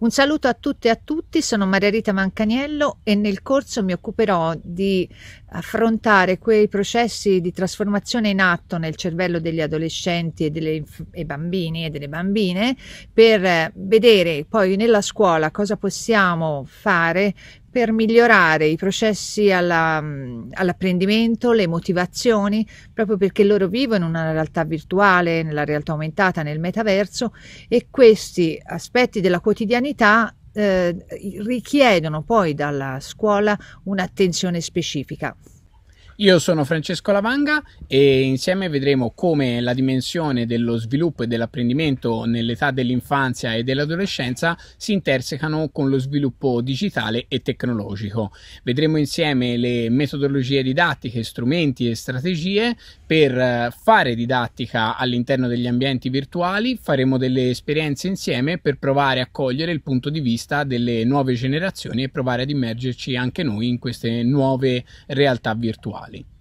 Un saluto a tutte e a tutti, sono Maria Rita Mancaniello e nel corso mi occuperò di affrontare quei processi di trasformazione in atto nel cervello degli adolescenti e delle e bambini e delle bambine per vedere poi nella scuola cosa possiamo fare per migliorare i processi alla, mm, all'apprendimento, le motivazioni, proprio perché loro vivono in una realtà virtuale, nella realtà aumentata, nel metaverso e questi aspetti della quotidianità eh, richiedono poi dalla scuola un'attenzione specifica. Io sono Francesco Lavanga e insieme vedremo come la dimensione dello sviluppo e dell'apprendimento nell'età dell'infanzia e dell'adolescenza si intersecano con lo sviluppo digitale e tecnologico. Vedremo insieme le metodologie didattiche, strumenti e strategie per eh, fare didattica all'interno degli ambienti virtuali, faremo delle esperienze insieme per provare a cogliere il punto di vista delle nuove generazioni e provare ad immergerci anche noi in queste nuove realtà virtuali. trabalhem.